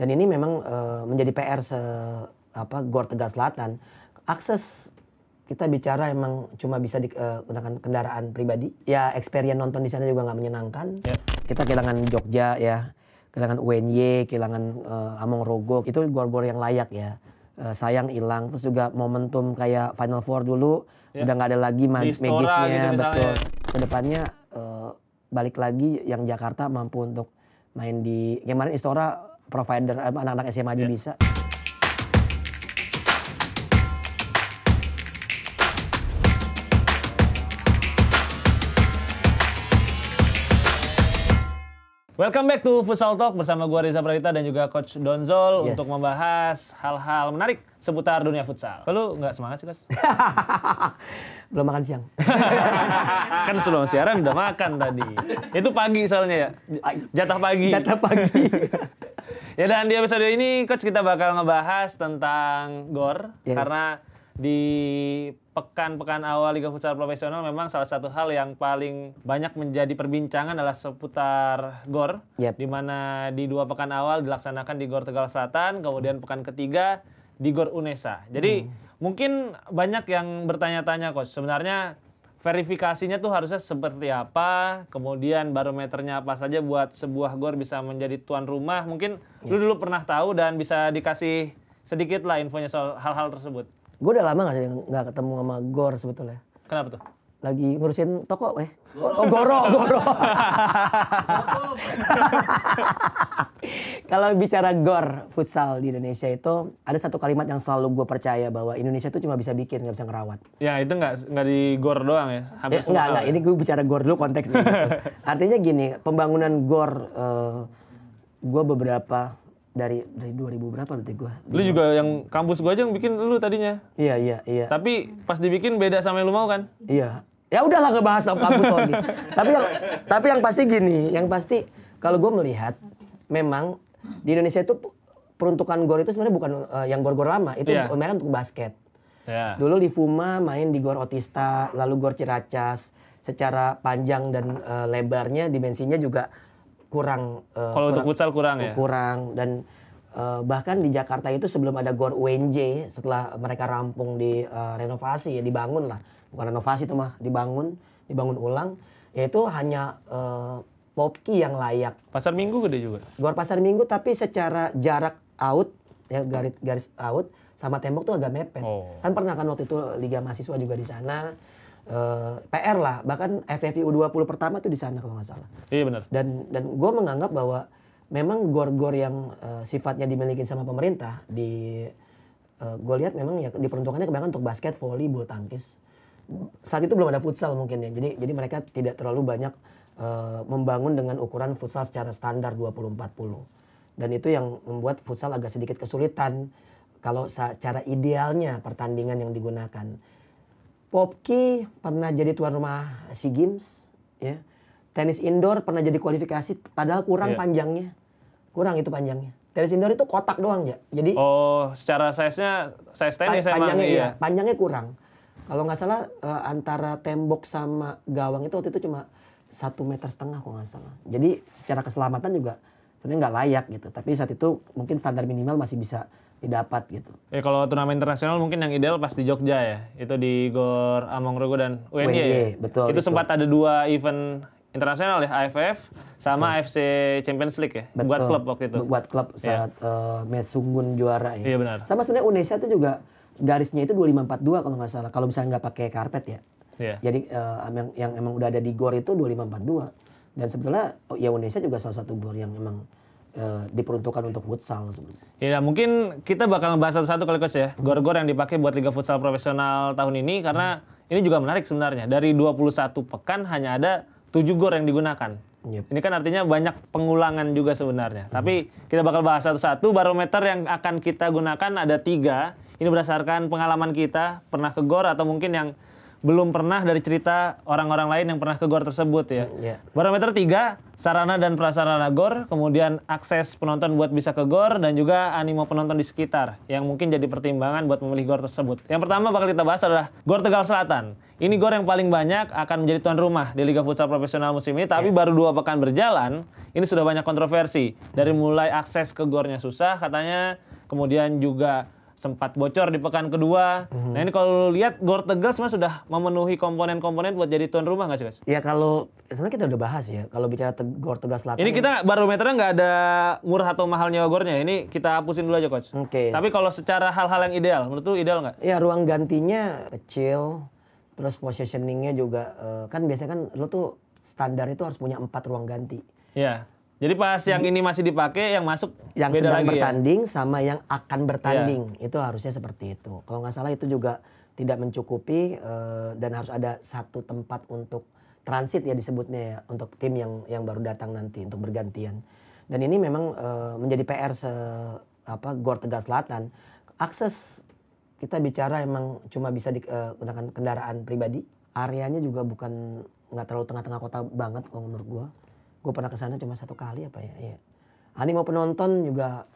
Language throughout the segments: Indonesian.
Dan ini memang uh, menjadi PR se apa Gor Tegal Selatan. Akses kita bicara emang cuma bisa digunakan eh, uh, kendaraan pribadi. Ya experience nonton di sana juga nggak menyenangkan. Yeah. Kita kehilangan Jogja ya, kehilangan UNY, kehilangan uh, Among Rogo. Itu gor-gor yang layak ya. Uh, sayang hilang. Terus juga momentum kayak Final Four dulu yeah. udah nggak ada lagi mag magisnya gitu betul. Kedepannya uh, balik lagi yang Jakarta mampu untuk main di kemarin Istora provider eh, anak-anak SMA aja iya. bisa. Welcome back to Futsal Talk bersama gue Riza Pradita dan juga Coach Donzol yes. untuk membahas hal-hal menarik seputar dunia futsal. Lu nggak semangat sih, Coach? Belum makan siang. kan sebelum siaran udah makan tadi. Itu pagi soalnya ya. Jatah pagi. Jatah pagi. Ya dan di episode ini coach kita bakal ngebahas tentang gor yes. karena di pekan-pekan awal Liga Futsal Profesional memang salah satu hal yang paling banyak menjadi perbincangan adalah seputar GOR. Yep. Di mana di dua pekan awal dilaksanakan di GOR Tegal Selatan, kemudian pekan ketiga di GOR UNESA. Jadi hmm. mungkin banyak yang bertanya-tanya coach, sebenarnya verifikasinya tuh harusnya seperti apa, kemudian barometernya apa saja buat sebuah gor bisa menjadi tuan rumah. Mungkin ya. lu iya. dulu pernah tahu dan bisa dikasih sedikit lah infonya soal hal-hal tersebut. Gue udah lama gak, gak ketemu sama gor sebetulnya. Kenapa tuh? lagi ngurusin toko eh oh goro goro kalau bicara gor futsal di Indonesia itu ada satu kalimat yang selalu gue percaya bahwa Indonesia itu cuma bisa bikin nggak bisa ngerawat ya itu nggak nggak di gor doang ya hampir eh, nggak Ya. ini gue bicara gor dulu konteksnya gitu. artinya gini pembangunan gor uh, eh, gue beberapa dari dari 2000 berapa berarti gua. Lu juga yang kampus gua aja yang bikin lu tadinya. Iya, iya, iya. Tapi pas dibikin beda sama yang lu mau kan? Iya ya udahlah ngebahas sama kampus Sony. tapi yang tapi yang pasti gini, yang pasti kalau gue melihat memang di Indonesia itu peruntukan gor itu sebenarnya bukan uh, yang gor-gor lama, itu yeah. mereka untuk basket. Yeah. Dulu di Fuma main di gor Otista, lalu gor Ciracas. Secara panjang dan uh, lebarnya, dimensinya juga kurang. Uh, kalau untuk futsal kurang ya. Kurang dan Uh, bahkan di Jakarta itu sebelum ada GOR UNJ setelah mereka rampung di uh, renovasi ya dibangun lah bukan renovasi tuh mah dibangun dibangun ulang yaitu hanya uh, eh, popki yang layak pasar minggu gede juga gor pasar minggu tapi secara jarak out ya garis garis out sama tembok tuh agak mepet oh. kan pernah kan waktu itu liga mahasiswa juga di sana Uh, eh, PR lah bahkan FFI U20 pertama tuh di sana kalau nggak salah. Iya benar. Dan dan gue menganggap bahwa memang gor-gor yang uh, sifatnya dimiliki sama pemerintah di uh, gue lihat memang ya diperuntukannya kebanyakan untuk basket, voli, bulu tangkis saat itu belum ada futsal mungkin ya. Jadi jadi mereka tidak terlalu banyak uh, membangun dengan ukuran futsal secara standar 20-40. Dan itu yang membuat futsal agak sedikit kesulitan kalau secara idealnya pertandingan yang digunakan. Popki pernah jadi tuan rumah SEA Games ya. Tenis indoor pernah jadi kualifikasi padahal kurang yeah. panjangnya. Kurang itu panjangnya. Tenis indoor itu kotak doang ya. Jadi Oh, secara size-nya size tenis pan panjangnya, emang iya. iya. Panjangnya kurang kalau nggak salah uh, antara tembok sama gawang itu waktu itu cuma satu meter setengah kalau nggak salah. Jadi secara keselamatan juga sebenarnya nggak layak gitu. Tapi saat itu mungkin standar minimal masih bisa didapat gitu. Ya kalau turnamen internasional mungkin yang ideal pas di Jogja ya. Itu di Gor Amongrogo dan UNY, ya. Betul. Itu, itu sempat ada dua event internasional ya AFF sama betul. AFC Champions League ya betul. buat klub waktu itu buat klub saat yeah. Iya. uh, Mesunggun juara ya iya benar sama sebenarnya Indonesia itu juga garisnya itu 2542 kalau nggak salah. Kalau misalnya nggak pakai karpet ya. Yeah. Jadi uh, yang, yang emang udah ada di gor itu 2542. Dan sebetulnya oh, ya Indonesia juga salah satu gor yang emang eh, diperuntukkan untuk futsal sebenarnya. Ya mungkin kita bakal bahas satu-satu kali coach ya. Gor-gor yang dipakai buat liga futsal profesional tahun ini karena hmm. ini juga menarik sebenarnya. Dari 21 pekan hanya ada 7 gor yang digunakan. Yep. Ini kan artinya banyak pengulangan juga sebenarnya. Hmm. Tapi kita bakal bahas satu-satu. Barometer yang akan kita gunakan ada tiga. Ini berdasarkan pengalaman kita, pernah ke GOR atau mungkin yang belum pernah dari cerita orang-orang lain yang pernah ke gor tersebut ya. Mm, yeah. Barometer 3, sarana dan prasarana gor, kemudian akses penonton buat bisa ke gor dan juga animo penonton di sekitar yang mungkin jadi pertimbangan buat memilih gor tersebut. Yang pertama bakal kita bahas adalah gor Tegal Selatan. Ini gor yang paling banyak akan menjadi tuan rumah di Liga Futsal Profesional musim ini, tapi yeah. baru dua pekan berjalan, ini sudah banyak kontroversi. Dari mulai akses ke gornya susah, katanya kemudian juga sempat bocor di pekan kedua. Hmm. Nah ini kalau lu lihat Gor Tegal sebenarnya sudah memenuhi komponen-komponen buat jadi tuan rumah nggak sih guys? Iya kalau sebenarnya kita udah bahas ya kalau bicara te Gor Tegal Selatan. Ini kita barometernya nggak ada murah atau mahalnya gornya. Ini kita hapusin dulu aja coach. Oke. Okay. Tapi kalau secara hal-hal yang ideal, menurut lu ideal nggak? Ya ruang gantinya kecil, terus positioningnya juga eh, kan biasanya kan lu tuh standar itu harus punya empat ruang ganti. Iya. Yeah jadi pas yang ini masih dipakai, yang masuk yang beda sedang lagi ya? bertanding ya? sama yang akan bertanding yeah. itu harusnya seperti itu. Kalau nggak salah itu juga tidak mencukupi uh, dan harus ada satu tempat untuk transit ya disebutnya ya untuk tim yang yang baru datang nanti untuk bergantian. Dan ini memang uh, menjadi PR se apa Gor Tegal Selatan. Akses kita bicara emang cuma bisa digunakan eh, uh, kendaraan pribadi. Areanya juga bukan nggak terlalu tengah-tengah kota banget kalau menurut gua gue pernah kesana cuma satu kali apa ya iya. animo penonton juga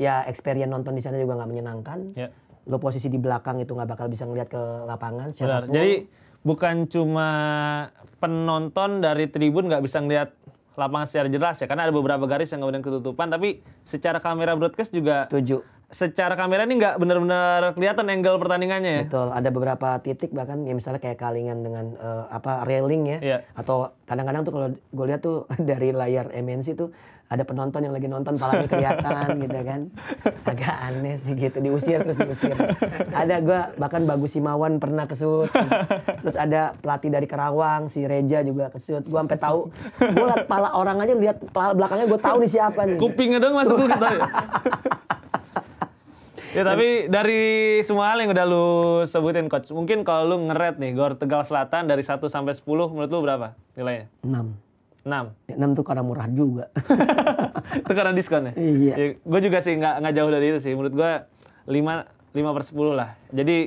ya experience nonton di sana juga nggak menyenangkan ya. lo posisi di belakang itu nggak bakal bisa ngeliat ke lapangan jadi bukan cuma penonton dari tribun nggak bisa ngeliat lapangan secara jelas ya karena ada beberapa garis yang kemudian ketutupan tapi secara kamera broadcast juga setuju secara kamera ini nggak benar-benar kelihatan angle pertandingannya ya? Betul, ada beberapa titik bahkan ya misalnya kayak kalingan dengan uh, apa railing ya, yeah. atau kadang-kadang tuh kalau gue lihat tuh dari layar MNC tuh ada penonton yang lagi nonton palanya kelihatan gitu kan agak aneh sih gitu diusir terus diusir ada gue bahkan Bagus Simawan pernah kesut terus ada pelatih dari Karawang si Reja juga kesut gue sampai tahu gue liat pala orang aja lihat pala belakangnya gue tahu nih siapa nih kupingnya dong masuk dulu gitu. kita ya tapi dari semua hal yang udah lu sebutin coach mungkin kalau lu ngeret nih Gor Tegal Selatan dari 1 sampai 10 menurut lu berapa nilainya 6 6. Ya, 6 tuh karena murah juga. itu karena diskonnya? Iya. Ya, gue juga sih nggak nggak jauh dari itu sih. Menurut gue 5 5 per 10 lah. Jadi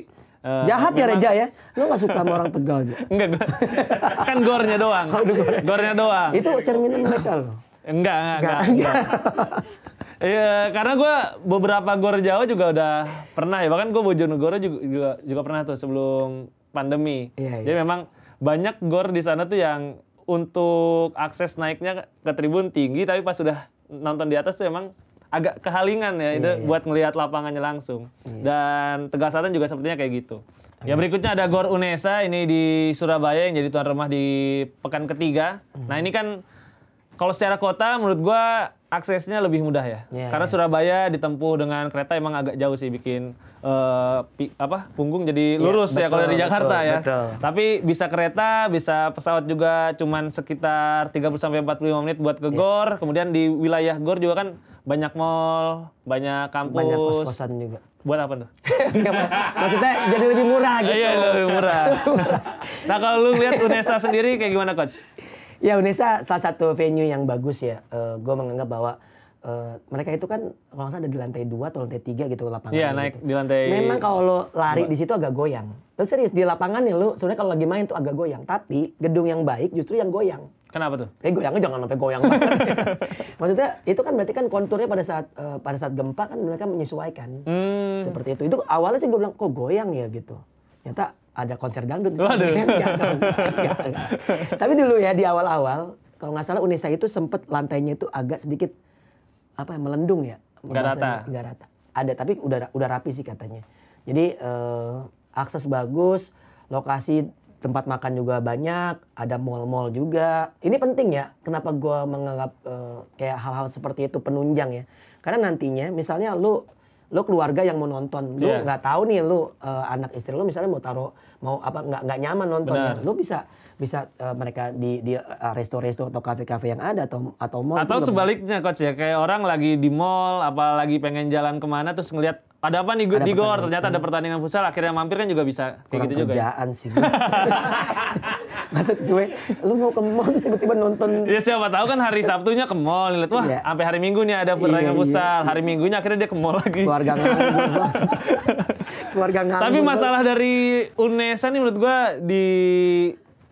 Uh, Jahat ya Reja ya? Lo gak suka sama orang Tegal aja? Enggak, gua, kan gornya doang. Oh, gornya. doang. Itu cerminan mereka loh. Enggak, enggak, enggak. enggak. Iya, karena gue beberapa gor Jawa juga udah pernah ya. Bahkan gue Bojonegoro juga, juga juga pernah tuh sebelum pandemi. Iya, iya. Jadi iya. memang banyak gor di sana tuh yang untuk akses naiknya ke tribun tinggi tapi pas sudah nonton di atas tuh emang agak kehalingan ya itu yeah, iya. buat melihat lapangannya langsung. Yeah. Dan tegasatan juga sepertinya kayak gitu. Ya iya. berikutnya ada Gor Unesa ini di Surabaya yang jadi tuan rumah di pekan ketiga. Hmm. Nah ini kan kalau secara kota menurut gua aksesnya lebih mudah ya. Yeah, Karena yeah. Surabaya ditempuh dengan kereta emang agak jauh sih bikin uh, pi, apa punggung jadi iya, lurus yeah, betul, ya kalau dari Jakarta betul, ya. Betul. Tapi bisa kereta, bisa pesawat juga cuman sekitar 30 sampai 45 menit buat ke yeah. Gor. Kemudian di wilayah Gor juga kan banyak mall, banyak kampus. Banyak kos-kosan juga. Buat apa tuh? Maksudnya jadi lebih murah iya, gitu. Iya, lebih murah. nah, kalau lu lihat Unesa sendiri kayak gimana coach? Ya Unesa salah satu venue yang bagus ya. Uh, eh, gue menganggap bahwa uh, mereka itu kan kalau nggak ada di lantai dua atau lantai tiga gitu lapangan. Iya gitu. naik gitu. di lantai. Memang kalau lo lari di situ agak goyang. Terus serius di lapangan ya lo sebenarnya kalau lagi main tuh agak goyang. Tapi gedung yang baik justru yang goyang. Kenapa tuh? Eh goyangnya jangan sampai goyang banget. Maksudnya itu kan berarti kan konturnya pada saat uh, pada saat gempa kan mereka menyesuaikan. Hmm. Seperti itu. Itu awalnya sih gue bilang kok goyang ya gitu. Ternyata ada konser dangdut di sana. Tapi dulu ya di awal-awal, kalau nggak salah Unesa itu sempet lantainya itu agak sedikit apa ya, melendung ya. Nggak rata. Gak rata. Ada tapi udah udah rapi sih katanya. Jadi uh, akses bagus, lokasi tempat makan juga banyak, ada mall-mall juga. Ini penting ya, kenapa gue menganggap uh, kayak hal-hal seperti itu penunjang ya. Karena nantinya misalnya lu lo keluarga yang mau nonton lo iya. nggak yeah. Gak tahu nih lo uh, eh, anak istri lo misalnya mau taruh mau apa nggak nggak nyaman nonton ya lu bisa bisa uh, mereka di di eh, resto-resto atau kafe-kafe yang ada atau atau mall atau sebaliknya kok ya kayak orang lagi di mall apa lagi pengen jalan kemana terus ngelihat ada apa nih ada di gor ternyata ada hmm. pertandingan futsal akhirnya mampir kan juga bisa kayak gitu juga ya? kerjaan sih maksud gue lu mau ke mall terus tiba-tiba nonton ya siapa tahu kan hari Sabtunya ke mall lihat wah yeah. sampai hari Minggu nih ada iya, pertandingan yeah, iya. futsal yeah. hari Minggunya akhirnya dia ke mall lagi keluarga nganggur keluarga nganggur tapi masalah dari Unesa nih menurut gue di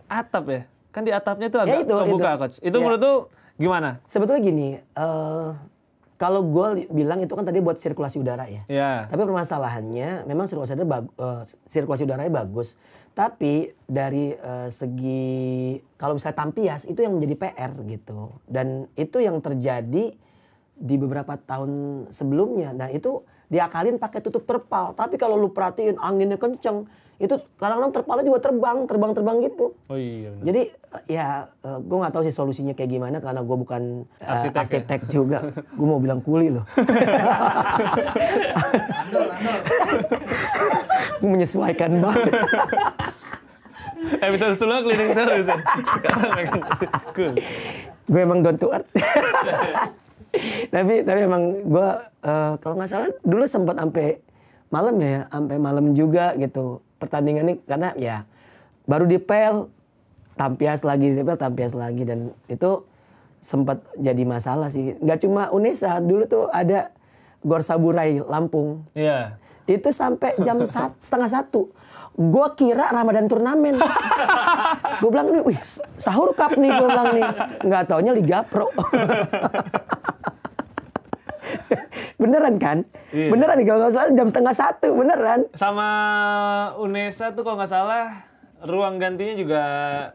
atap ya kan di atapnya tuh ya, agak ya itu, kebuka itu. coach itu ya. menurut tuh gimana sebetulnya gini uh, kalau gue bilang itu kan tadi buat sirkulasi udara ya. Yeah. Tapi permasalahannya memang sirkulasi udara uh, sirkulasi udaranya bagus. Tapi dari uh, segi kalau misalnya tampias itu yang menjadi PR gitu. Dan itu yang terjadi di beberapa tahun sebelumnya. Nah itu diakalin pakai tutup terpal. Tapi kalau lu perhatiin anginnya kenceng, itu kadang-kadang terpalnya juga terbang, terbang-terbang gitu. Oh iya. Bener. Jadi eh, ya uh, eh, gue nggak tahu sih solusinya kayak gimana karena gue bukan uh, arsitek, ya? juga. gue mau bilang kuli loh. menyesuaikan banget. Episode setelah cleaning service. Sekarang cool. Gue emang down to tapi tapi emang gue uh, kalau nggak salah dulu sempat sampai malam ya, sampai malam juga gitu pertandingan ini karena ya baru di pel, tampias lagi pel, tampias lagi dan itu sempat jadi masalah sih. Gak cuma Unesa, dulu tuh ada Gor Saburai Lampung. Iya. Yeah itu sampai jam sat, setengah satu. Gue kira Ramadan turnamen. gue bilang nih, wih sahur cup nih gue bilang nih. Nggak taunya Liga Pro. beneran kan? Iya. Beneran nih kalau nggak salah jam setengah satu beneran. Sama Unesa tuh kalau nggak salah ruang gantinya juga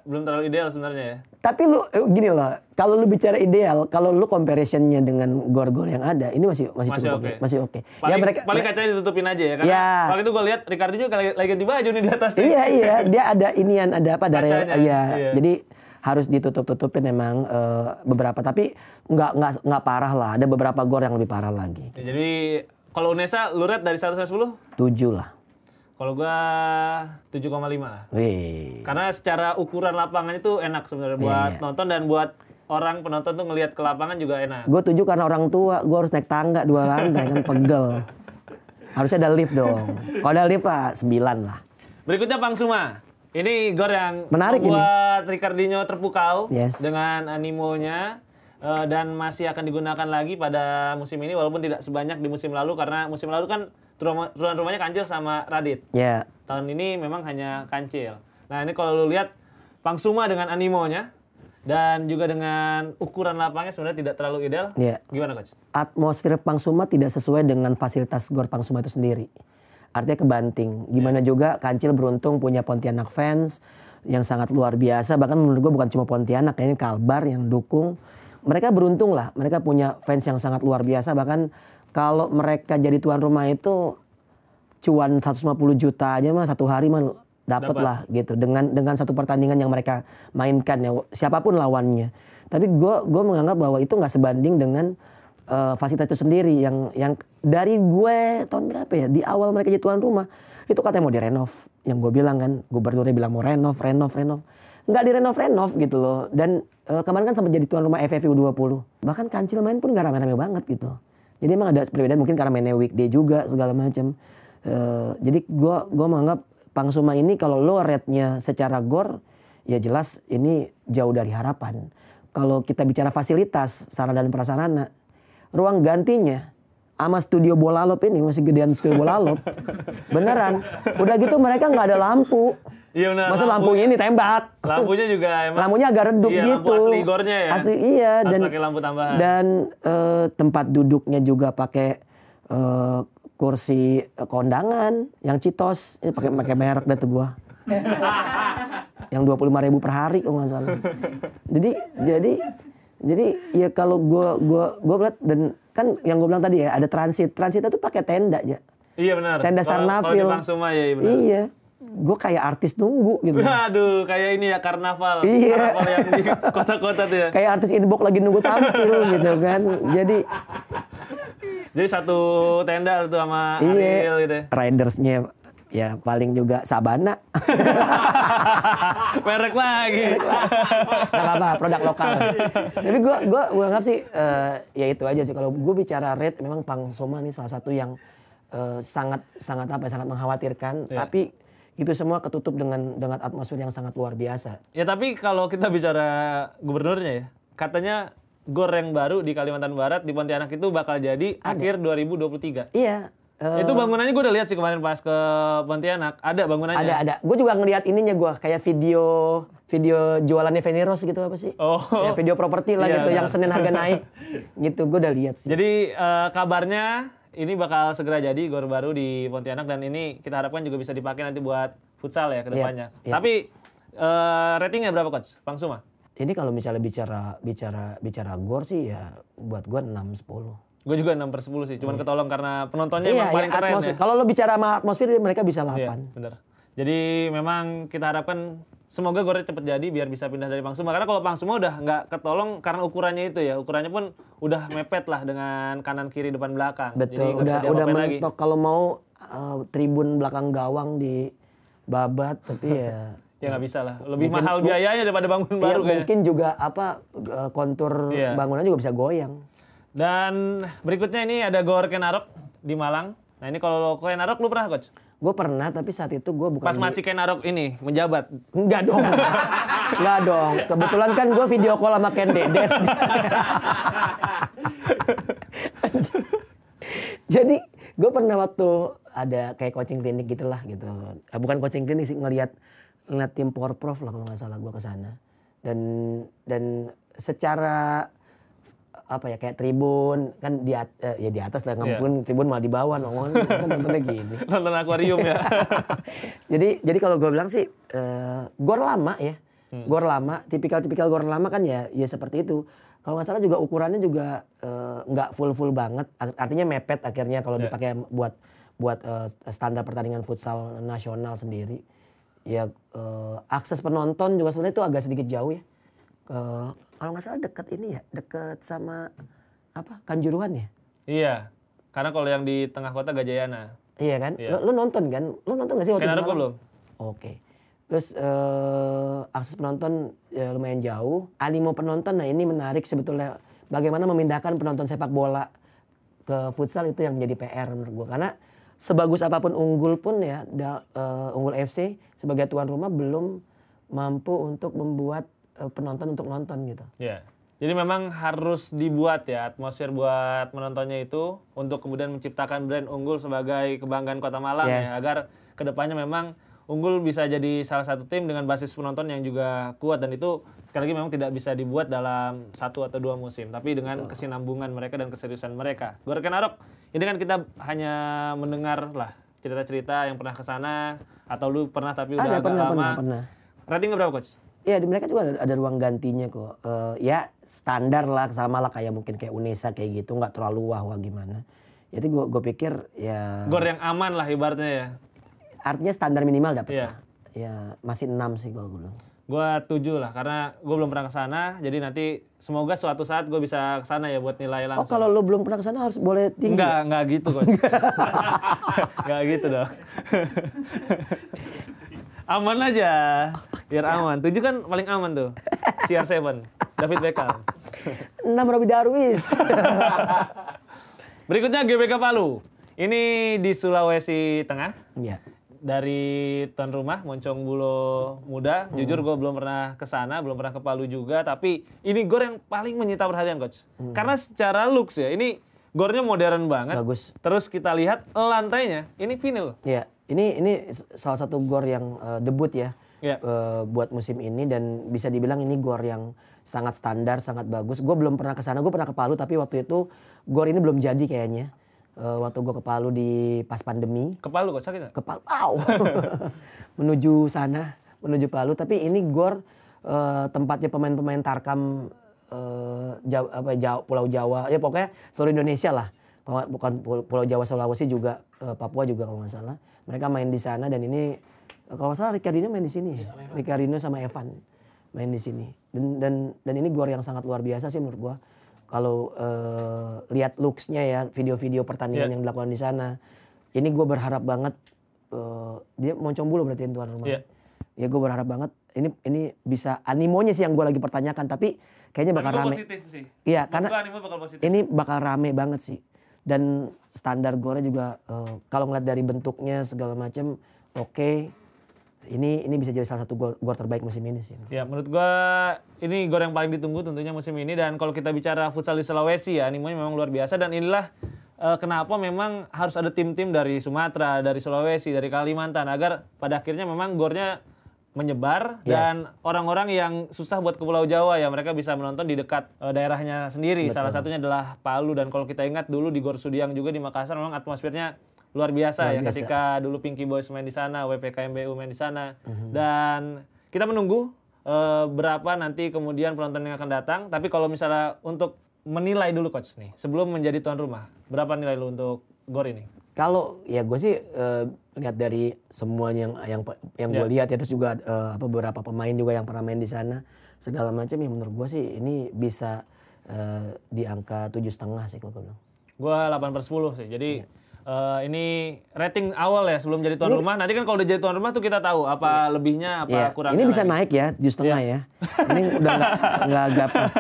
belum terlalu ideal sebenarnya ya. Tapi lu eh, gini loh, kalau lu bicara ideal, kalau lu comparisonnya dengan gor-gor yang ada, ini masih masih, masih cukup oke, okay. masih oke. Okay. Ya, paling, ya mereka paling kacanya ditutupin aja ya karena ya. waktu itu gue lihat Ricardo juga lagi, lagi ganti baju nih di atas. Ya. Iya iya, dia ada inian ada apa dari ya. Iya. iya. Jadi harus ditutup-tutupin emang e, beberapa tapi nggak nggak nggak parah lah ada beberapa gor yang lebih parah lagi. Ya, jadi kalau Unesa lu rate dari 1 sampai 10? 7 lah. Kalau gua 7,5 lah. Wih. Karena secara ukuran lapangan itu enak sebenarnya iya. buat yeah. nonton dan buat orang penonton tuh ngelihat ke lapangan juga enak. Gua 7 karena orang tua, gua harus naik tangga dua lantai kan pegel. Harusnya ada lift dong. Kalau ada lift lah sembilan lah. Berikutnya Pang Suma. Ini gor yang menarik buat Ricardinho terpukau yes. dengan animonya eh, dan masih akan digunakan lagi pada musim ini walaupun tidak sebanyak di musim lalu karena musim lalu kan tuan rumahnya Kancil sama Radit. Iya. Yeah. Tahun ini memang hanya Kancil. Nah, ini kalau lu lihat Pangsuma dengan animonya dan juga dengan ukuran lapangnya sebenarnya tidak terlalu ideal. Iya. Yeah. Gimana coach? Atmosfer Pangsuma tidak sesuai dengan fasilitas gor Pangsuma itu sendiri. Artinya kebanting. Gimana yeah. juga Kancil beruntung punya Pontianak fans yang sangat luar biasa. Bahkan menurut gue bukan cuma Pontianak, kayaknya Kalbar yang dukung. Mereka beruntung lah. Mereka punya fans yang sangat luar biasa. Bahkan kalau mereka jadi tuan rumah itu cuan 150 juta aja mah satu hari mah dapat lah gitu dengan dengan satu pertandingan yang mereka mainkan ya siapapun lawannya. Tapi gue gue menganggap bahwa itu nggak sebanding dengan uh, eh, fasilitas itu sendiri yang yang dari gue tahun berapa ya di awal mereka jadi tuan rumah itu katanya mau direnov yang gue bilang kan gubernurnya bilang mau renov renov renov nggak direnov renov gitu loh dan uh, kemarin kan sempat jadi tuan rumah FFU 20 bahkan kancil main pun nggak ramai-ramai banget gitu jadi emang ada perbedaan mungkin karena mainnya weekday juga segala macam. Uh, eh, jadi gue gua menganggap Pangsuma ini kalau lo rednya secara gor ya jelas ini jauh dari harapan. Kalau kita bicara fasilitas, sarana dan prasarana, ruang gantinya sama studio bola lop ini masih gedean studio bola lop. Beneran. Udah gitu mereka nggak ada lampu. Iya benar. Masa lampunya, ini tembak. Lampunya juga emang. Lampunya agak redup iya, gitu. Lampu asli gornya ya. Asli iya dan pakai lampu tambahan. Dan uh, tempat duduknya juga pakai uh, kursi kondangan yang Citos ini pakai pakai merek dah tuh gua. yang 25 ribu per hari kalau nggak salah. Jadi jadi jadi ya kalau gue gue gue melihat dan kan yang gue bilang tadi ya ada transit transit itu pakai tenda aja iya benar tenda sarnafil langsung aja ya, iya, benar. iya gue kayak artis nunggu gitu aduh kayak ini ya karnaval iya karnaval yang di kota-kota tuh ya kayak artis inbox lagi nunggu tampil gitu kan jadi jadi satu tenda tuh sama iya. Ariel gitu ya. Ridersnya Ya paling juga Sabana. Merek lagi. Gak apa-apa, produk lokal. Jadi gue gua, gua anggap sih uh, ya itu aja sih. Kalau gue bicara rate memang Pang Soma ini salah satu yang eh, sangat sangat apa ya, sangat mengkhawatirkan. Yeah. Tapi itu semua ketutup dengan dengan atmosfer yang sangat luar biasa. Ya tapi kalau kita bicara gubernurnya ya, katanya goreng baru di Kalimantan Barat di Pontianak itu bakal jadi Ada. akhir 2023. Iya, Uh, itu bangunannya gue udah lihat sih kemarin pas ke Pontianak ada bangunannya ada ada gue juga ngeliat ininya gue kayak video video jualannya Feni gitu apa sih oh ya, video properti lah iya, gitu nah. yang senin harga naik gitu gue udah lihat sih jadi uh, kabarnya ini bakal segera jadi gor baru di Pontianak dan ini kita harapkan juga bisa dipakai nanti buat futsal ya kedepannya iya, yeah, yeah. tapi uh, ratingnya berapa coach Bang Suma ini kalau misalnya bicara bicara bicara gor sih ya buat gue enam sepuluh Gue juga 6 per 10 sih, cuman hmm. ketolong karena penontonnya iya, emang paling iya, keren ya. Kalau lo bicara sama atmosfer, mereka bisa 8. Iya, bener. Jadi memang kita harapkan semoga Gore cepet jadi biar bisa pindah dari Pangsuma. Karena kalau Pangsuma udah nggak ketolong karena ukurannya itu ya. Ukurannya pun udah mepet lah dengan kanan kiri depan belakang. Betul, jadi udah, udah mentok. Kalau mau uh, tribun belakang gawang di babat, tapi ya... ya nggak bisa lah lebih mungkin, mahal biayanya daripada bangun iya, baru mungkin kayaknya. juga apa eh, kontur iya. bangunan juga bisa goyang dan berikutnya ini ada Gor Kenarok di Malang. Nah ini kalau Kenarok lu pernah coach? Gue pernah, tapi saat itu gue bukan... Pas masih Kenarok ini, menjabat? Enggak dong. Enggak dong. Kebetulan kan gue video call sama Ken Dedes. Jadi gue pernah waktu ada kayak coaching klinik gitulah gitu. Eh, bukan coaching klinik sih, ngeliat, ngeliat tim prof lah kalau nggak salah gue kesana Dan, dan secara apa ya kayak tribun kan di at, eh, ya di atas lah iya. ngampun yeah. tribun malah di bawah nongol nontonnya gini nonton akuarium ya jadi jadi kalau gue bilang sih uh, gor lama ya hmm. gor lama tipikal-tipikal gor lama kan ya ya seperti itu kalau nggak salah juga ukurannya juga eh, nggak uh, full full banget artinya mepet akhirnya kalau yeah. dipakai buat buat uh, standar pertandingan futsal nasional sendiri ya uh, akses penonton juga sebenarnya itu agak sedikit jauh ya uh, kalau nggak salah deket ini ya, deket sama apa Kanjuruhan ya? Iya, karena kalau yang di tengah kota Gajayana. Iya kan? Iya. Lo, nonton kan? lu nonton nggak sih waktu itu? belum. Oke. Terus uh, akses penonton ya, lumayan jauh. Animo penonton, nah ini menarik sebetulnya. Bagaimana memindahkan penonton sepak bola ke futsal itu yang menjadi PR menurut gue. Karena sebagus apapun unggul pun ya, da, uh, unggul FC sebagai tuan rumah belum mampu untuk membuat Eh, penonton untuk nonton gitu. Iya. Yeah. Jadi memang harus dibuat ya atmosfer buat menontonnya itu untuk kemudian menciptakan brand unggul sebagai kebanggaan Kota Malang ya, yes. ya agar kedepannya memang unggul bisa jadi salah satu tim dengan basis penonton yang juga kuat dan itu sekali lagi memang tidak bisa dibuat dalam satu atau dua musim tapi dengan Betul. kesinambungan mereka dan keseriusan mereka. Gorken Arok, ini kan kita hanya mendengar lah cerita-cerita yang pernah ke sana atau lu pernah tapi udah Ada, agak pernah, lama. Pernah, pernah. Ratingnya berapa coach? Ya, di mereka juga ada, ada ruang gantinya kok. Uh, ya standar lah, sama lah kayak mungkin kayak Unesa kayak gitu, nggak terlalu wah wah gimana. Jadi gue gue pikir ya. Gor yang aman lah ibaratnya ya. Artinya standar minimal dapat. Yeah. Ya. ya masih enam sih gue belum. Gue tujuh lah karena gue belum pernah ke sana. Jadi nanti semoga suatu saat gue bisa ke sana ya buat nilai oh, langsung. Oh kalau lo belum pernah ke sana harus boleh tinggi. Enggak, enggak gitu coach. enggak gitu dong. aman aja. Biar ya. aman. Tujuh kan paling aman tuh. CR7. David Beckham. Enam Robi Darwis. Berikutnya GBK Palu. Ini di Sulawesi Tengah. Iya. Dari tuan rumah Moncong Bulo Muda. Hmm. Jujur gue belum pernah ke sana, belum pernah ke Palu juga. Tapi ini gor yang paling menyita perhatian coach. Hmm. Karena secara looks ya, ini gornya modern banget. Bagus. Terus kita lihat lantainya, ini vinyl. Iya. Ini ini salah satu gor yang uh, debut ya yeah. Iya. uh, buat musim ini dan bisa dibilang ini gor yang sangat standar, sangat bagus. Gue belum pernah ke sana, gue pernah ke Palu tapi waktu itu gor ini belum jadi kayaknya. Uh, waktu gue ke Palu di pas pandemi. Ke Palu kok sakit? Ke Palu, wow. menuju sana, menuju Palu. Tapi ini gor uh, tempatnya pemain-pemain Tarkam uh, eh, Jawa, apa, Jawa, Pulau Jawa, ya pokoknya seluruh Indonesia lah kalau bukan Pulau Jawa Sulawesi juga Papua juga kalau nggak salah mereka main di sana dan ini kalau nggak salah Ricardino main di sini ya. Iya, Ricardino sama Evan main di sini. Dan dan dan ini gor yang sangat luar biasa sih menurut gua. Kalau uh, lihat looksnya ya, video-video pertandingan yeah. yang dilakukan di sana. Ini gue berharap banget uh, dia moncong bulu berarti tuan rumah. Yeah. Ya gue berharap banget ini ini bisa animonya sih yang gue lagi pertanyakan tapi kayaknya bakal iya, animo rame. Iya karena bakal ini bakal rame banget sih dan standar gore juga uh, kalau ngeliat dari bentuknya segala macam oke okay ini ini bisa jadi salah satu gor, gor terbaik musim ini sih. Ya, menurut gua ini gor yang paling ditunggu tentunya musim ini dan kalau kita bicara futsal di Sulawesi ya animonya memang luar biasa dan inilah uh, kenapa memang harus ada tim-tim dari Sumatera, dari Sulawesi, dari Kalimantan agar pada akhirnya memang gornya menyebar yes. dan orang-orang yang susah buat ke Pulau Jawa ya mereka bisa menonton di dekat uh, daerahnya sendiri. Betul. Salah satunya adalah Palu dan kalau kita ingat dulu di Gor Sudiang juga di Makassar memang atmosfernya luar biasa luar ya biasa. ketika dulu Pinky Boys main di sana, WPKMBU main di sana mm-hmm. dan kita menunggu uh, berapa nanti kemudian penonton yang akan datang. Tapi kalau misalnya untuk menilai dulu coach nih sebelum menjadi tuan rumah, berapa nilai lu untuk gor ini? Kalau ya gue sih uh, lihat dari semuanya yang yang yang yeah. gue ya. lihat ya terus juga uh, beberapa pemain juga yang pernah main di sana segala macam yang menurut gue sih ini bisa uh, di angka tujuh setengah sih kalau gue Gue delapan per sepuluh sih. Jadi yeah uh, ini rating awal ya sebelum jadi tuan ini, rumah. Nanti kan kalau udah jadi tuan rumah tuh kita tahu apa iya. lebihnya apa iya. kurangnya. Ini bisa lagi. naik ya, justru iya. ya. Ini udah nggak nggak pas.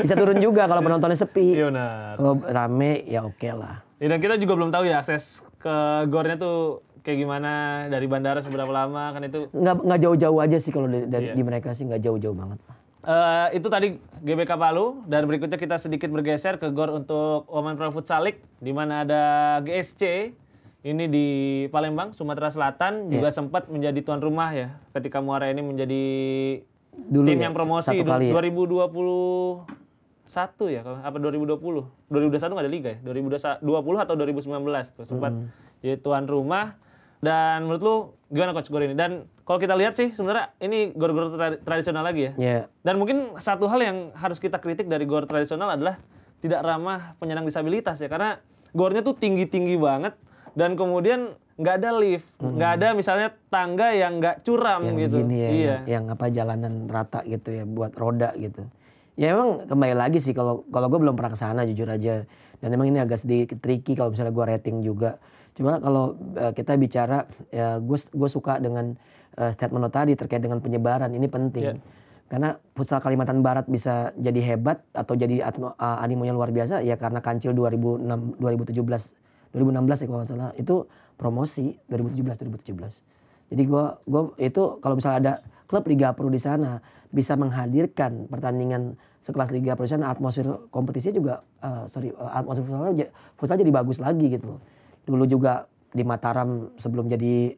Bisa turun juga kalau penontonnya sepi. Iya benar. Kalau rame ya oke okay lah. Ya, dan kita juga belum tahu ya akses ke gornya tuh kayak gimana dari bandara seberapa lama kan itu nggak nggak jauh-jauh aja sih kalau dari, dari iya. di mereka sih nggak jauh-jauh banget. Uh, itu tadi GBK Palu dan berikutnya kita sedikit bergeser ke gor untuk Oman Pro Futsal League di mana ada GSC ini di Palembang Sumatera Selatan yeah. juga sempat menjadi tuan rumah ya ketika Muara ini menjadi Dulu tim ya, yang promosi kali ya. 2021 ya kalau apa 2020 2021 nggak ada liga ya 2020 atau 2019 tuh sempat hmm. jadi tuan rumah dan menurut lu gimana coach Gor ini dan kalau kita lihat sih sebenarnya ini gor-gor tra tradisional lagi ya. Yeah. Dan mungkin satu hal yang harus kita kritik dari gor tradisional adalah tidak ramah penyandang disabilitas ya karena gornya tuh tinggi-tinggi banget dan kemudian nggak ada lift, nggak mm ada misalnya tangga yang nggak curam yang gitu. Gini ya, iya. Yang, yang apa jalanan rata gitu ya buat roda gitu. Ya emang kembali lagi sih kalau kalau gue belum pernah kesana jujur aja dan emang ini agak sedikit tricky kalau misalnya gue rating juga. Cuma kalau eh, kita bicara ya gue gue suka dengan uh, statement lo tadi terkait dengan penyebaran ini penting. Yeah. Karena pusat Kalimantan Barat bisa jadi hebat atau jadi atmo, uh, animonya luar biasa ya karena Kancil 2006 2017 2016 ya kalau nggak salah itu promosi 2017 2017. Jadi gua gua itu kalau misalnya ada klub Liga Pro di sana bisa menghadirkan pertandingan sekelas Liga Pro di sana atmosfer kompetisinya juga uh, sorry uh, atmosfer futsal jadi bagus lagi gitu Dulu juga di Mataram sebelum jadi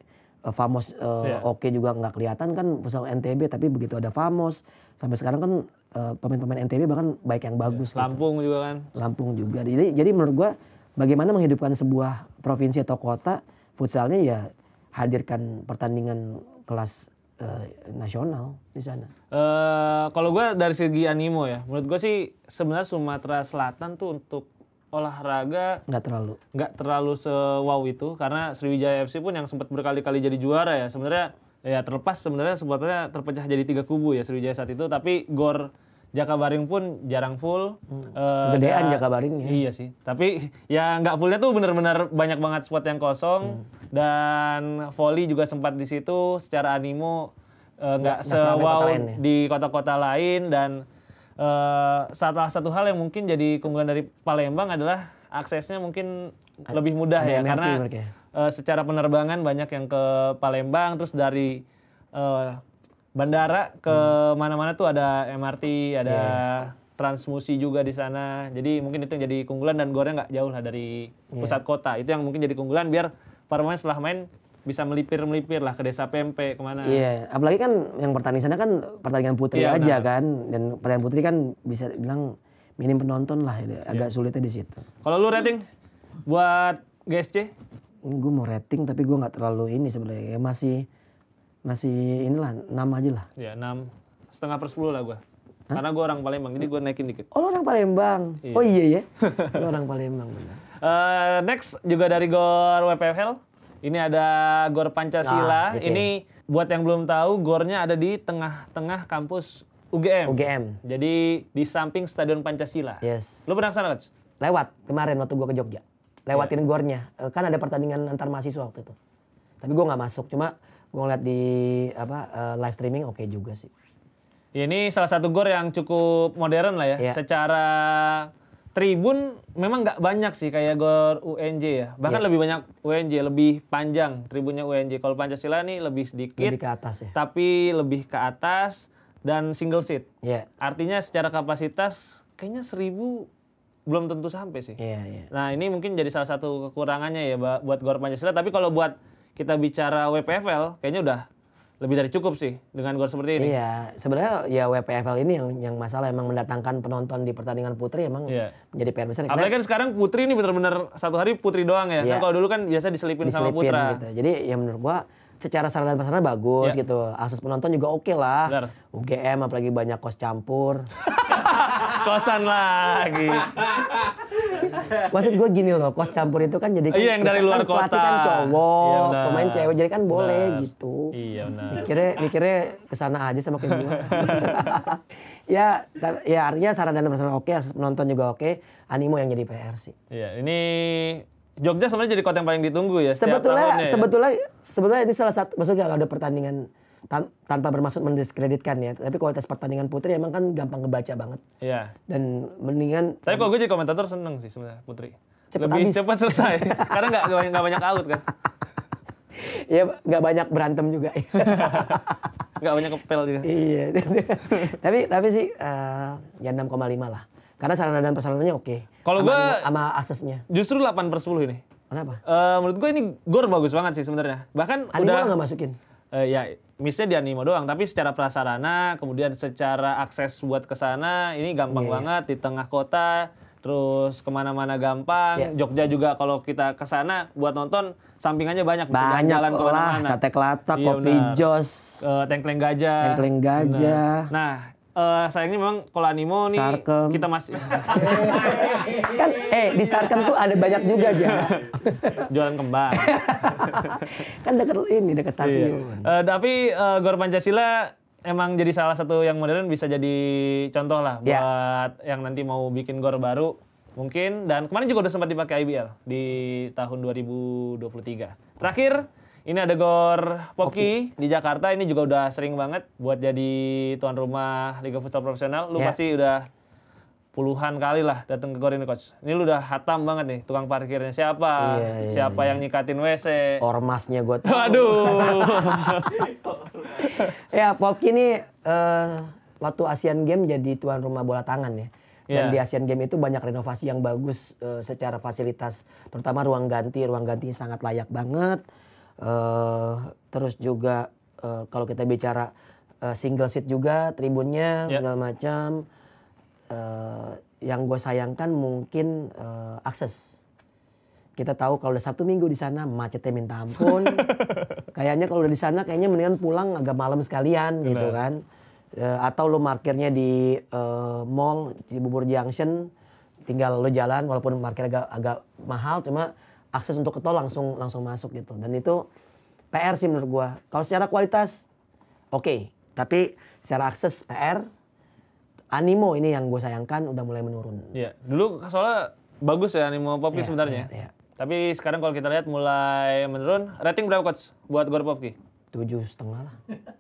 Eh, Famos uh, eh, yeah. oke okay juga nggak kelihatan kan pusat NTB tapi begitu ada Famos sampai sekarang kan eh, pemain-pemain uh, NTB bahkan baik yang iya, bagus. Yeah. Gitu. Lampung gitu. juga kan. Lampung juga. Jadi jadi menurut gua bagaimana menghidupkan sebuah provinsi atau kota futsalnya ya hadirkan pertandingan kelas uh, nasional di sana. Uh, kalau gua dari segi animo ya, menurut gua sih sebenarnya Sumatera Selatan tuh untuk olahraga nggak terlalu nggak terlalu sewow itu karena Sriwijaya FC pun yang sempat berkali-kali jadi juara ya sebenarnya ya terlepas sebenarnya sebetulnya terpecah jadi tiga kubu ya Sriwijaya saat itu tapi gor Jakabaring pun jarang full. Hmm. Uh, Kegedean Jakabaring ya. Iya sih. Tapi ya nggak fullnya tuh benar-benar banyak banget spot yang kosong. Hmm. Dan volley juga sempat di situ secara animo eh, nggak uh, sewow ya. di kota-kota lain. Dan Eh, salah satu hal yang mungkin jadi keunggulan dari Palembang adalah aksesnya mungkin lebih mudah ya karena ya. Eh, secara penerbangan banyak yang ke Palembang terus dari eh, bandara ke hmm. mana-mana tuh ada MRT ada yeah. Transmusi juga di sana, jadi mungkin itu yang jadi keunggulan dan goreng nggak jauh lah dari iya. pusat kota. Itu yang mungkin jadi keunggulan biar para pemain setelah main bisa melipir melipir lah ke desa Pempe kemana iya yeah. apalagi kan yang pertandingan sana kan pertandingan putri yeah, aja benar. kan dan pertandingan putri kan bisa bilang minim penonton lah ya. iya. agak yeah. sulitnya di situ kalau lu rating buat GSC gue mau rating tapi gue nggak terlalu ini sebenarnya ya, masih masih inilah enam aja lah ya enam setengah per sepuluh lah gue Hah? karena gue orang Palembang jadi gue naikin dikit oh orang Palembang iya. oh iya ya lo orang Palembang benar uh, next juga dari Gor WPFL ini ada Gor Pancasila. Ah, gitu. Ini buat yang belum tahu, gornya ada di tengah-tengah kampus UGM. UGM. Jadi di samping Stadion Pancasila. Yes. Lo pernah kesana, Coach? Lewat kemarin waktu gue ke Jogja. Lewatin yeah. gornya. Eh, kan ada pertandingan antar mahasiswa waktu itu. Tapi gue nggak masuk. Cuma gue ngeliat di apa eh, live streaming oke okay juga sih. Ini salah satu gor yang cukup modern lah ya. Yeah. Secara Tribun memang nggak banyak sih kayak gor UNJ ya. Bahkan yeah. lebih banyak UNJ, lebih panjang tribunnya UNJ. Kalau Pancasila nih lebih sedikit. Lebih ke atas ya. Tapi lebih ke atas dan single seat. Yeah. Artinya secara kapasitas kayaknya seribu belum tentu sampai sih. Yeah, yeah. Nah ini mungkin jadi salah satu kekurangannya ya buat gor Pancasila. Tapi kalau buat kita bicara WPFL kayaknya udah lebih dari cukup sih dengan gol seperti ini. Iya, sebenarnya ya WPFL ini yang yang masalah emang mendatangkan penonton di pertandingan putri emang iya. menjadi PR besar. Apalagi kan sekarang putri ini benar-benar satu hari putri doang ya. Iya. Kan kalau dulu kan biasa diselipin, diselipin sama putra. Gitu. Jadi ya menurut gua secara sarana dan prasarana bagus yeah. gitu. Asus penonton juga oke okay lah. Benar. UGM apalagi banyak kos campur. Kosan lagi maksud gue gini loh kos campur itu kan jadi kan, iya, yang dari luar kan kota. pelatih kan cowok iya, pemain cewek jadi kan boleh benar. gitu iya benar mikirnya mikirnya kesana aja sama kayak gue ya ya artinya saran dan pesan oke okay, penonton juga oke okay, animo yang jadi PR sih iya ini Jogja sebenarnya jadi kota yang paling ditunggu ya. Sebetulnya, sebetulnya, ya? sebetulnya, sebetulnya ini salah satu maksudnya kalau ada pertandingan tan tanpa bermaksud mendiskreditkan ya, tapi kualitas pertandingan Putri emang kan gampang ngebaca banget. Iya. Dan mendingan Tapi kalau gue jadi komentator seneng sih sebenarnya Putri. Cepet Lebih habis. cepet selesai. Karena nggak banyak gak banyak out kan. Iya, nggak banyak berantem juga. nggak banyak kepel juga. Iya. tapi tapi sih uh, ya 6,5 lah. Karena sarana dan pesanannya oke. Okay. Kalau gue sama asesnya. Justru 8 per 10 ini. Kenapa? Uh, menurut gue ini gor bagus banget sih sebenarnya. Bahkan Animo udah nggak masukin. Uh, ya misalnya di animo doang, tapi secara prasarana, kemudian secara akses buat ke sana, ini gampang yeah, iya. banget di tengah kota, terus kemana-mana gampang. Yeah. Jogja juga kalau kita ke sana buat nonton, sampingannya banyak. banyak jalan lah, sate kelata, iya, kopi jos. Uh, tengkleng gajah. Tengkleng gajah. Nah, uh, sayangnya memang kalau animo nih Sarkem. kita masih kan eh di Sarkem tuh ada banyak juga aja iya. jualan kembang kan dekat ini dekat iya. stasiun iya. uh, tapi uh, Gor Pancasila emang jadi salah satu yang modern bisa jadi contoh lah yeah. buat yang nanti mau bikin gor baru mungkin dan kemarin juga udah sempat dipakai IBL di tahun 2023 terakhir ini ada Gor Poki di Jakarta. Ini juga udah sering banget buat jadi tuan rumah Liga Futsal Profesional. Lu yeah. pasti udah puluhan kali lah datang ke Gor ini coach. Ini lu udah hatam banget nih tukang parkirnya siapa, Yeah, iya, siapa yeah. yang nyikatin WC. Ormasnya gue tahu. Aduh. ya Poki ini uh, eh, waktu Asian Games jadi tuan rumah bola tangan ya. Dan yeah. di Asian Games itu banyak renovasi yang bagus uh, secara fasilitas, terutama ruang ganti. Ruang ganti sangat layak banget. Uh, terus juga uh, kalau kita bicara uh, single seat juga tribunnya yeah. segala macam. Uh, yang gue sayangkan mungkin uh, akses. Kita tahu kalau udah Sabtu Minggu di sana macetnya minta ampun. kayaknya kalau udah di sana kayaknya mendingan pulang agak malam sekalian gitu Benar. gitu kan. E, atau lo markirnya di mall mall Bubur Junction tinggal lo jalan walaupun markir agak agak mahal cuma akses untuk ke tol langsung langsung masuk gitu. Dan itu PR sih menurut gua. Kalau secara kualitas oke, okay. tapi secara akses PR animo ini yang gue sayangkan udah mulai menurun. Iya, dulu soalnya bagus ya animo Popki iya, sebenarnya. Iya, iya. Tapi sekarang kalau kita lihat mulai menurun. Rating berapa coach buat Gor Popki? Tujuh setengah lah.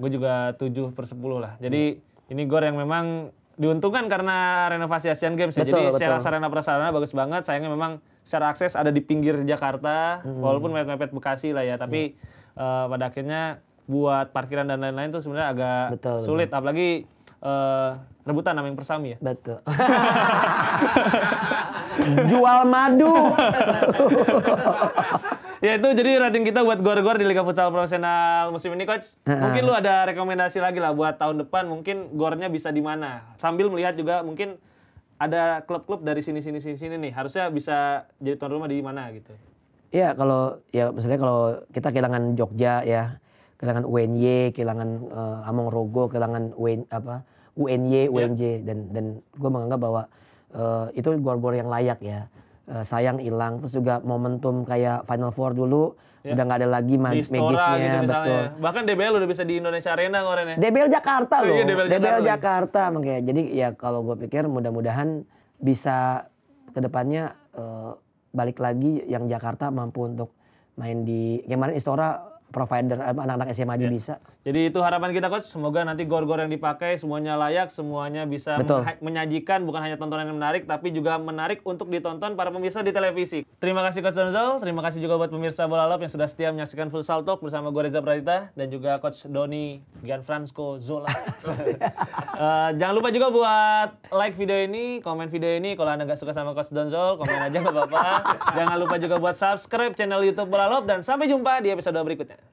gue juga tujuh per sepuluh lah. Jadi hmm. ini Gor yang memang diuntungkan karena renovasi Asian Games ya. Betul, Jadi betul. secara sarana prasarana bagus banget. Sayangnya memang secara akses ada di pinggir Jakarta, hmm. walaupun mepet-mepet Bekasi lah ya. Tapi yeah. Iya. uh, pada akhirnya buat parkiran dan lain-lain tuh sebenarnya agak betul, sulit, apalagi uh, rebutan nama yang persami ya. Betul. Jual madu. ya itu jadi rating kita buat gor-gor di Liga Futsal Profesional musim ini coach. Mungkin lu ada rekomendasi lagi lah buat tahun depan mungkin gornya bisa di mana. Sambil melihat juga mungkin ada klub-klub dari sini sini sini sini nih harusnya bisa jadi tuan rumah di mana gitu. Iya kalau ya misalnya kalau kita kehilangan Jogja ya, kehilangan UNY, kehilangan uh, Among Rogo, kehilangan UN apa UNY, UNJ yeah. dan dan gue menganggap bahwa uh, itu gor-gor yang layak ya uh, sayang hilang terus juga momentum kayak Final Four dulu ya. udah nggak ada lagi magisnya gitu ya. betul bahkan DBL udah bisa di Indonesia Arena kemarin ya DBL Jakarta oh, iya, loh DBL, DBL Jakarta, Jakarta makanya jadi ya kalau gue pikir mudah-mudahan bisa kedepannya uh, eh, balik lagi yang Jakarta mampu untuk main di kemarin Istora provider anak-anak SMA aja ya. bisa. Jadi itu harapan kita coach, semoga nanti gor-gor yang dipakai semuanya layak, semuanya bisa Betul. menyajikan bukan hanya tontonan yang menarik tapi juga menarik untuk ditonton para pemirsa di televisi. Terima kasih coach Donzal, terima kasih juga buat pemirsa Bola Love yang sudah setia menyaksikan Futsal Talk bersama gue Reza Pradita dan juga coach Doni Gianfranco Zola. uh, jangan lupa juga buat like video ini, komen video ini kalau Anda gak suka sama coach Donzal, komen aja ke bapak. jangan lupa juga buat subscribe channel YouTube Bola Love dan sampai jumpa di episode berikutnya.